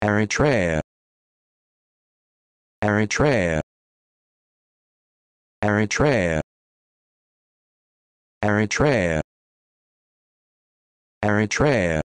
Eritrea Eritrea Eritrea Eritrea Eritrea